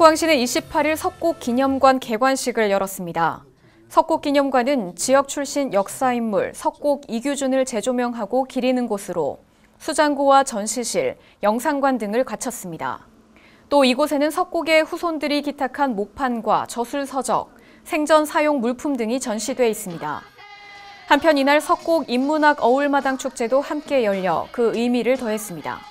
포항시는 28일 석고 기념관 개관식을 열었습니다. 석곡 기념관은 지역 출신 역사인물 석곡 이규준을 재조명하고 기리는 곳으로 수장고와 전시실, 영상관 등을 갖췄습니다. 또 이곳에는 석곡의 후손들이 기탁한 목판과 저술 서적, 생전 사용 물품 등이 전시돼 있습니다. 한편 이날 석곡 인문학 어울마당 축제도 함께 열려 그 의미를 더했습니다.